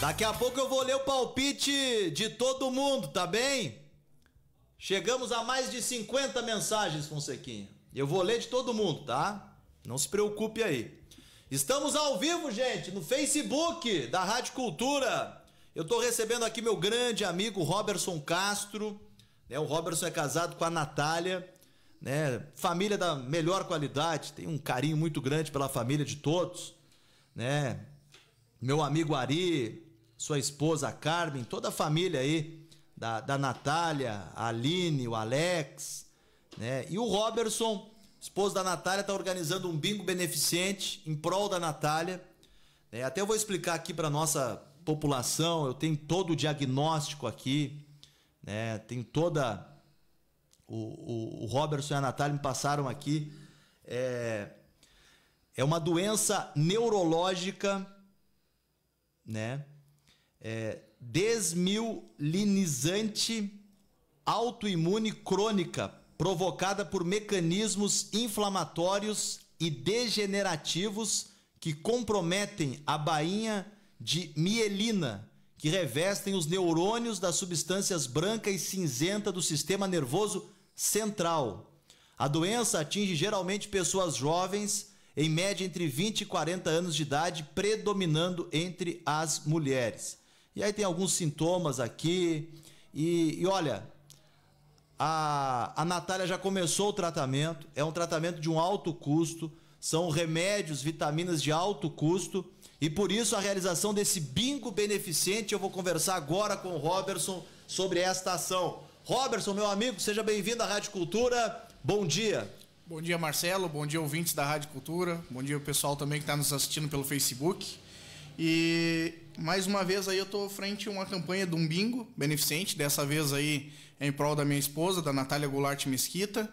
Daqui a pouco eu vou ler o palpite de todo mundo, tá bem? Chegamos a mais de 50 mensagens, Fonsequinha. Eu vou ler de todo mundo, tá? Não se preocupe aí. Estamos ao vivo, gente, no Facebook da Rádio Cultura. Eu estou recebendo aqui meu grande amigo Robertson Castro. Né? O Robertson é casado com a Natália. Né? Família da melhor qualidade, tem um carinho muito grande pela família de todos, né? Meu amigo Ari, sua esposa a Carmen, toda a família aí, da, da Natália, a Aline, o Alex, né? E o Robertson, esposo da Natália, está organizando um bingo beneficente em prol da Natália. Né? até eu vou explicar aqui para nossa população, eu tenho todo o diagnóstico aqui, né? Tem toda. O, o, o Robertson e a Natália me passaram aqui. É, é uma doença neurológica, né? é, autoimune crônica provocada por mecanismos inflamatórios e degenerativos que comprometem a bainha de mielina, que revestem os neurônios das substâncias branca e cinzenta do sistema nervoso central. A doença atinge geralmente pessoas jovens, em média entre 20 e 40 anos de idade, predominando entre as mulheres. E aí tem alguns sintomas aqui. E, e olha, a, a Natália já começou o tratamento. É um tratamento de um alto custo. São remédios, vitaminas de alto custo. E por isso a realização desse bingo beneficente, eu vou conversar agora com o Robertson sobre esta ação. Robertson, meu amigo, seja bem-vindo à Rádio Cultura. Bom dia. Bom dia, Marcelo. Bom dia, ouvintes da Rádio Cultura. Bom dia, pessoal também que está nos assistindo pelo Facebook. E mais uma vez aí eu estou frente a uma campanha de um bingo beneficente, dessa vez aí em prol da minha esposa, da Natália Goulart Mesquita.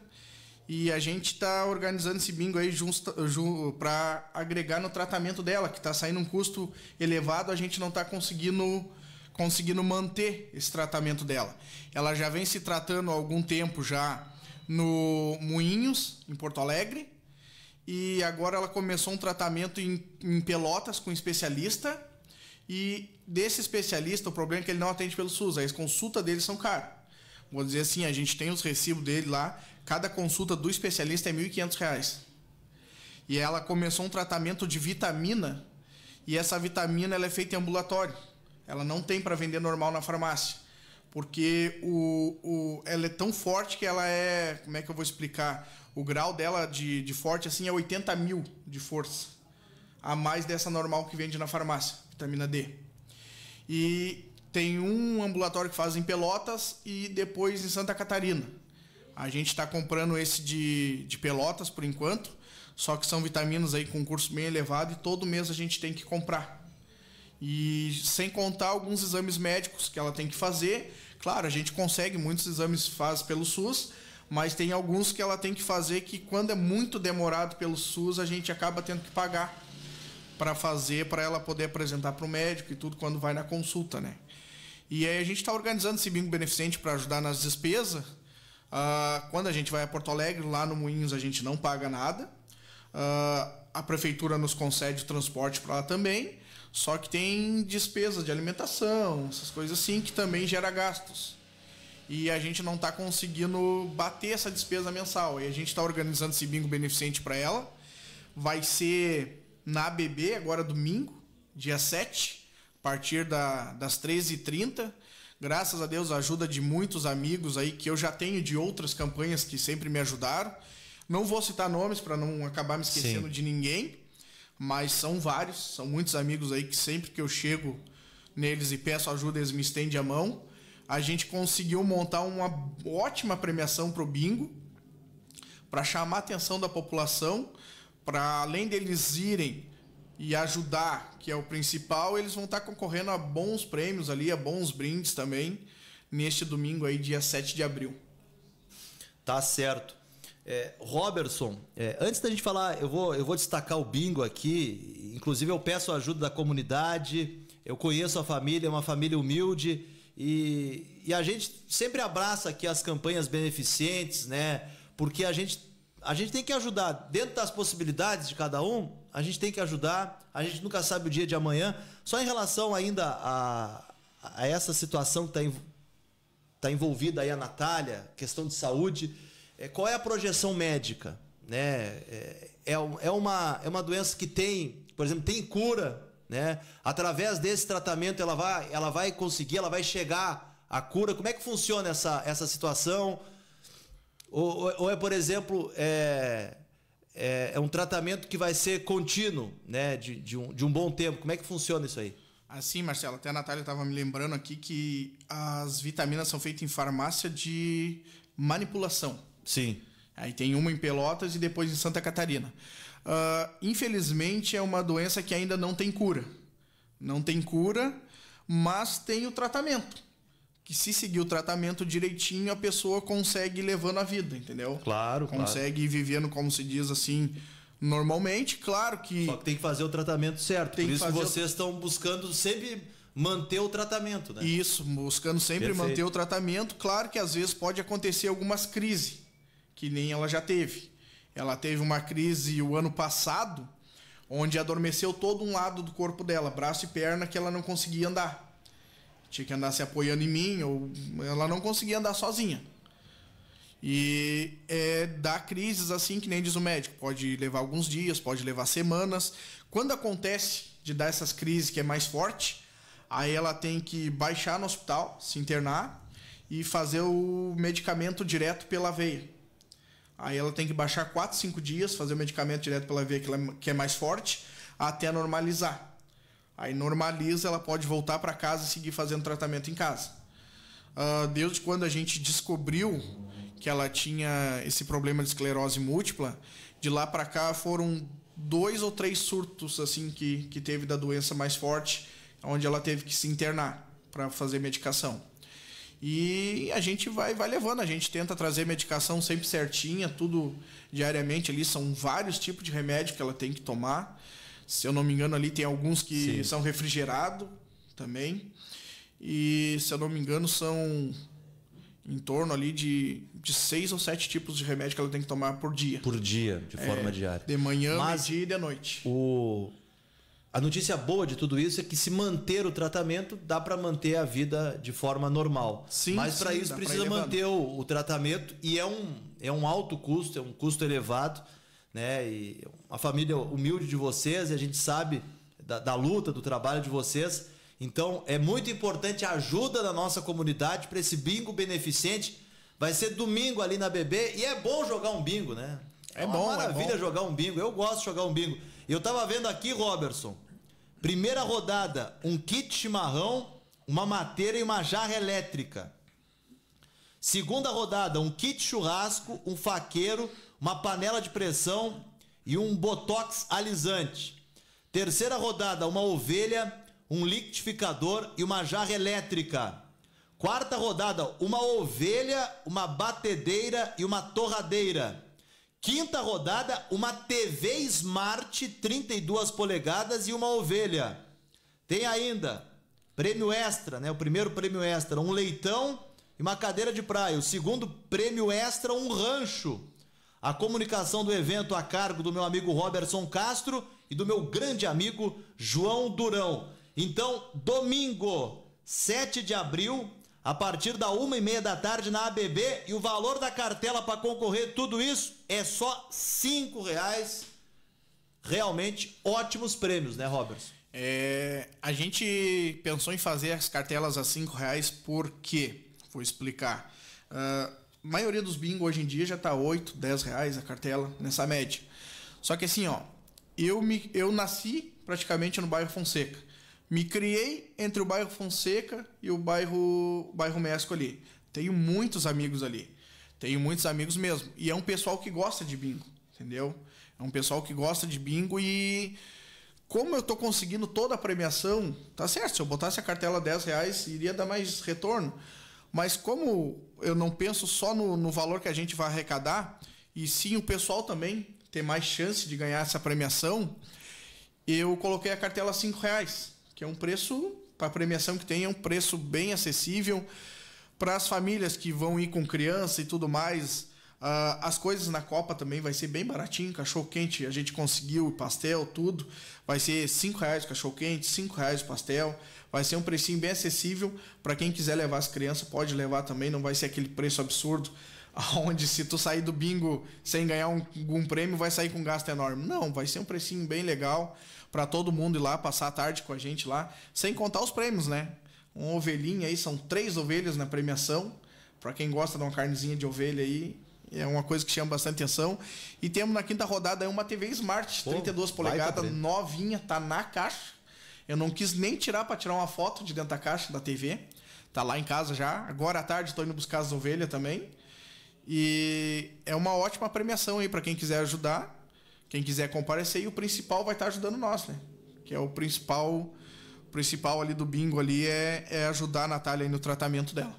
E a gente está organizando esse bingo aí para agregar no tratamento dela, que está saindo um custo elevado, a gente não está conseguindo conseguindo manter esse tratamento dela. Ela já vem se tratando há algum tempo já no Moinhos, em Porto Alegre, e agora ela começou um tratamento em, em Pelotas com um especialista e desse especialista, o problema é que ele não atende pelo SUS, as consultas dele são caras. Vou dizer assim, a gente tem os recibos dele lá, cada consulta do especialista é R$ 1.500. E ela começou um tratamento de vitamina, e essa vitamina ela é feita em ambulatório. Ela não tem para vender normal na farmácia. Porque o, o, ela é tão forte que ela é. Como é que eu vou explicar? O grau dela de, de forte assim é 80 mil de força. A mais dessa normal que vende na farmácia vitamina D. E tem um ambulatório que faz em Pelotas e depois em Santa Catarina. A gente está comprando esse de, de Pelotas por enquanto, só que são vitaminas aí com curso bem elevado e todo mês a gente tem que comprar. E sem contar alguns exames médicos que ela tem que fazer. Claro, a gente consegue, muitos exames faz pelo SUS, mas tem alguns que ela tem que fazer que quando é muito demorado pelo SUS a gente acaba tendo que pagar para fazer, para ela poder apresentar para o médico e tudo quando vai na consulta, né? E aí a gente está organizando esse bingo beneficente para ajudar nas despesas. Uh, quando a gente vai a Porto Alegre, lá no Moinhos a gente não paga nada. Uh, a prefeitura nos concede o transporte para lá também. Só que tem despesa de alimentação, essas coisas assim, que também gera gastos. E a gente não está conseguindo bater essa despesa mensal. E a gente está organizando esse bingo beneficente para ela. Vai ser na ABB, agora domingo, dia 7, a partir da, das 13h30. Graças a Deus, a ajuda de muitos amigos aí que eu já tenho de outras campanhas que sempre me ajudaram. Não vou citar nomes para não acabar me esquecendo Sim. de ninguém, mas são vários, são muitos amigos aí que sempre que eu chego neles e peço ajuda, eles me estendem a mão. A gente conseguiu montar uma ótima premiação pro bingo para chamar a atenção da população para além deles irem e ajudar, que é o principal, eles vão estar tá concorrendo a bons prêmios ali, a bons brindes também, neste domingo aí, dia 7 de abril. Tá certo. É, Robertson, é, antes da gente falar, eu vou, eu vou destacar o bingo aqui, inclusive eu peço a ajuda da comunidade, eu conheço a família, é uma família humilde, e, e a gente sempre abraça aqui as campanhas beneficentes, né? Porque a gente a gente tem que ajudar dentro das possibilidades de cada um, a gente tem que ajudar, a gente nunca sabe o dia de amanhã. Só em relação ainda a, a essa situação que está tá envolvida aí a Natália, questão de saúde, é, qual é a projeção médica? Né? É, é, é, uma, é uma doença que tem, por exemplo, tem cura, né? Através desse tratamento ela vai, ela vai conseguir, ela vai chegar à cura. Como é que funciona essa, essa situação? Ou, ou é, por exemplo, é, é, é, um tratamento que vai ser contínuo, né? De, de, um, de um bom tempo. Como é que funciona isso aí? Assim, Marcelo, até a Natália estava me lembrando aqui que as vitaminas são feitas em farmácia de manipulação. Sim. Aí tem uma em Pelotas e depois em Santa Catarina. Uh, infelizmente é uma doença que ainda não tem cura. Não tem cura, mas tem o tratamento que se seguir o tratamento direitinho, a pessoa consegue levando a vida, entendeu? Claro, Consegue claro. vivendo, como se diz assim, normalmente, claro que... Só que tem que fazer o tratamento certo, tem por isso que, que vocês o... estão buscando sempre manter o tratamento, né? Isso, buscando sempre Perfeito. manter o tratamento. Claro que às vezes pode acontecer algumas crises, que nem ela já teve. Ela teve uma crise o ano passado, onde adormeceu todo um lado do corpo dela, braço e perna, que ela não conseguia andar. Tinha que andar se apoiando em mim, ou ela não conseguia andar sozinha. E é, dá crises assim, que nem diz o médico. Pode levar alguns dias, pode levar semanas. Quando acontece de dar essas crises que é mais forte, aí ela tem que baixar no hospital, se internar e fazer o medicamento direto pela veia. Aí ela tem que baixar 4, 5 dias, fazer o medicamento direto pela veia que, ela, é, que é mais forte, até normalizar. Aí normaliza, ela pode voltar para casa e seguir fazendo tratamento em casa. Uh, desde quando a gente descobriu que ela tinha esse problema de esclerose múltipla, de lá para cá foram dois ou três surtos assim que, que teve da doença mais forte, onde ela teve que se internar para fazer medicação. E a gente vai, vai levando, a gente tenta trazer medicação sempre certinha, tudo diariamente ali, são vários tipos de remédio que ela tem que tomar. Se eu não me engano, ali tem alguns que Sim. são refrigerados também. E se eu não me engano, são em torno ali de, de seis ou sete tipos de remédio que ela tem que tomar por dia. Por dia, de é, forma é, diária. De manhã, Mas dia e de noite. O... A notícia boa de tudo isso é que se manter o tratamento, dá para manter a vida de forma normal. Sim, Mas para isso precisa manter o, o, tratamento e é um, é um alto custo, é um custo elevado né? E uma família humilde de vocês, e a gente sabe da, da luta, do trabalho de vocês. Então é muito importante a ajuda da nossa comunidade para esse bingo beneficente. Vai ser domingo ali na BB e é bom jogar um bingo, né? É, é uma bom, é maravilha é bom. jogar um bingo. Eu gosto de jogar um bingo. Eu tava vendo aqui, Robertson. Primeira rodada, um kit chimarrão, uma mateira e uma jarra elétrica. Segunda rodada, um kit churrasco, um faqueiro uma panela de pressão e um botox alisante. Terceira rodada, uma ovelha, um liquidificador e uma jarra elétrica. Quarta rodada, uma ovelha, uma batedeira e uma torradeira. Quinta rodada, uma TV Smart 32 polegadas e uma ovelha. Tem ainda prêmio extra, né? O primeiro prêmio extra, um leitão e uma cadeira de praia. O segundo prêmio extra, um rancho. A comunicação do evento a cargo do meu amigo Robertson Castro e do meu grande amigo João Durão. Então, domingo, 7 de abril, a partir da uma e meia da tarde na ABB e o valor da cartela para concorrer tudo isso é só cinco reais. Realmente ótimos prêmios, né, Roberts? É, a gente pensou em fazer as cartelas a cinco reais porque vou explicar. Uh, a maioria dos bingo hoje em dia já tá 8, 10 reais a cartela nessa média. Só que assim, ó, eu, me, eu nasci praticamente no bairro Fonseca. Me criei entre o bairro Fonseca e o bairro, bairro Mesco ali. Tenho muitos amigos ali. Tenho muitos amigos mesmo. E é um pessoal que gosta de bingo, entendeu? É um pessoal que gosta de bingo e como eu tô conseguindo toda a premiação, tá certo, se eu botasse a cartela 10 reais, iria dar mais retorno. Mas como eu não penso só no, no valor que a gente vai arrecadar, e sim o pessoal também ter mais chance de ganhar essa premiação, eu coloquei a cartela R$ reais, que é um preço, para a premiação que tem, é um preço bem acessível para as famílias que vão ir com criança e tudo mais. Uh, as coisas na Copa também vai ser bem baratinho, cachorro quente, a gente conseguiu pastel, tudo. Vai ser 5 reais o cachorro quente, 5 reais o pastel. Vai ser um precinho bem acessível. Para quem quiser levar as crianças, pode levar também, não vai ser aquele preço absurdo. Onde se tu sair do bingo sem ganhar um, um prêmio, vai sair com um gasto enorme. Não, vai ser um precinho bem legal para todo mundo ir lá, passar a tarde com a gente lá, sem contar os prêmios, né? Uma ovelhinha aí, são três ovelhas na premiação. Para quem gosta de uma carnezinha de ovelha aí, é uma coisa que chama bastante atenção. E temos na quinta rodada uma TV Smart, Pô, 32 polegadas, novinha, tá na caixa. Eu não quis nem tirar para tirar uma foto de dentro da caixa da TV. Tá lá em casa já. Agora à tarde estou indo buscar as ovelhas também. E é uma ótima premiação aí para quem quiser ajudar, quem quiser comparecer. E o principal vai estar tá ajudando nós, né? Que é o principal, principal ali do bingo ali é, é ajudar a Natália no tratamento dela.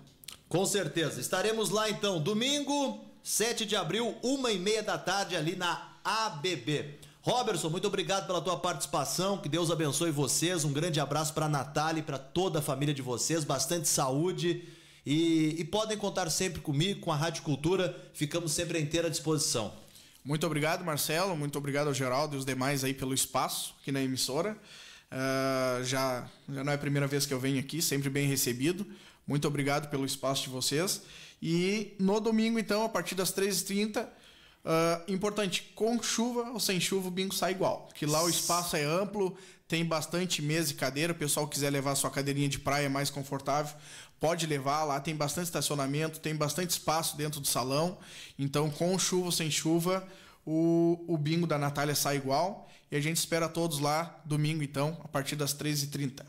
Com certeza. Estaremos lá então, domingo, 7 de abril, uma e meia da tarde, ali na ABB. Robertson, muito obrigado pela tua participação. Que Deus abençoe vocês. Um grande abraço para a Natália e para toda a família de vocês. Bastante saúde. E, e, podem contar sempre comigo, com a Rádio Cultura. Ficamos sempre à inteira disposição. Muito obrigado, Marcelo. Muito obrigado ao Geraldo e os demais aí pelo espaço aqui na emissora. Uh, já, já não é a primeira vez que eu venho aqui, sempre bem recebido. Muito obrigado pelo espaço de vocês. E no domingo, então, a partir das 13h30, uh, ah, importante, com chuva ou sem chuva, o bingo sai igual. Que lá o espaço é amplo, tem bastante mesa e cadeira. O pessoal quiser levar sua cadeirinha de praia mais confortável, pode levar lá. Tem bastante estacionamento, tem bastante espaço dentro do salão. Então, com chuva ou sem chuva, o, o bingo da Natália sai igual. E a gente espera todos lá domingo, então, a partir das 13h30.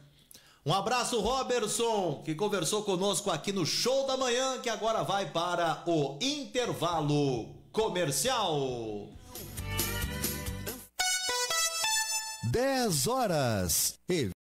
Um abraço, Robertson, que conversou conosco aqui no Show da Manhã, que agora vai para o intervalo comercial. 10 horas e